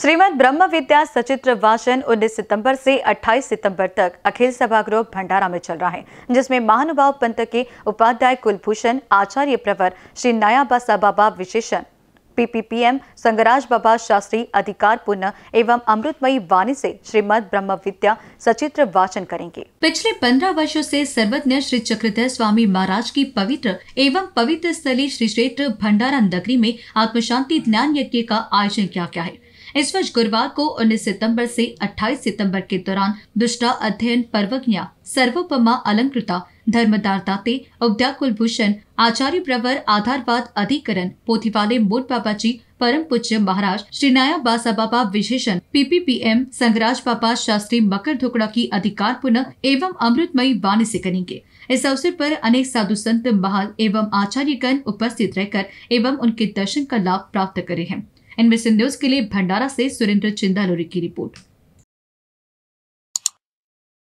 श्रीमद ब्रह्म विद्या सचित्र वाचन 19 सितंबर से 28 सितंबर तक अखिल सभागृह भंडारा में चल रहा है जिसमें महानुभाव पंत के उपाध्याय कुलभूषण आचार्य प्रवर श्री नयाबासा बाबा विशेषण पीपीपीएम संगराज बाबा शास्त्री अधिकार पुनः एवं अमृतमयी वाणी से श्रीमद ब्रह्म विद्या सचित्र वाचन करेंगे पिछले पंद्रह वर्षो से सर्वज्ञ श्री चक्रधर स्वामी महाराज की पवित्र एवं पवित्र स्थली श्री क्षेत्र भंडारा नगरी में आत्मशांति ज्ञान यज्ञ का आयोजन किया गया है इस वर्ष गुरुवार को 19 सितंबर से 28 सितंबर के दौरान दुष्टा अध्ययन पर्वज्ञा सर्वोपमा अलंकृता धर्मदार दाते उद्या कुलभूषण आचार्य प्रवर आधारवाद अधिकरण पोथीवाले मोट जी परम पूज्य महाराज श्री नया बासा बाबा विशेषण पीपीपीएम संगराज बाबा शास्त्री मकर धुकड़ा की अधिकार पुनः एवं अमृतमयी वाणी से करेंगे इस अवसर पर अनेक साधु संत महाल एवं आचार्यगण उपस्थित रहकर एवं उनके दर्शन का लाभ प्राप्त करे हैं एनबी सिंधे उसके के लिए भंडारा से सुरेंद्र चिंदालोरी की रिपोर्ट